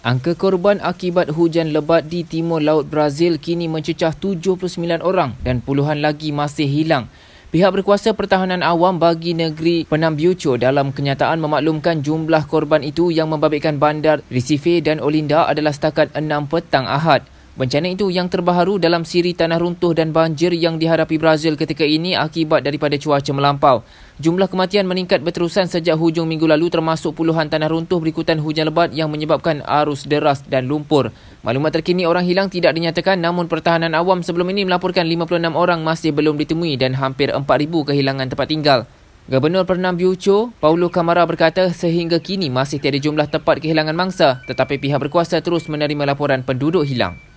Angka korban akibat hujan lebat di timur laut Brazil kini mencecah 79 orang dan puluhan lagi masih hilang. Pihak berkuasa pertahanan awam bagi negeri Penambucho dalam kenyataan memaklumkan jumlah korban itu yang membabitkan bandar Recife dan Olinda adalah setakat 6 petang Ahad. Bencana itu yang terbaharu dalam siri tanah runtuh dan banjir yang dihadapi Brazil ketika ini akibat daripada cuaca melampau. Jumlah kematian meningkat berterusan sejak hujung minggu lalu termasuk puluhan tanah runtuh berikutan hujan lebat yang menyebabkan arus deras dan lumpur. Maklumat terkini orang hilang tidak dinyatakan namun pertahanan awam sebelum ini melaporkan 56 orang masih belum ditemui dan hampir 4,000 kehilangan tempat tinggal. Gubernur Pernam Biucho, Paulo Camara berkata sehingga kini masih tiada jumlah tepat kehilangan mangsa tetapi pihak berkuasa terus menerima laporan penduduk hilang.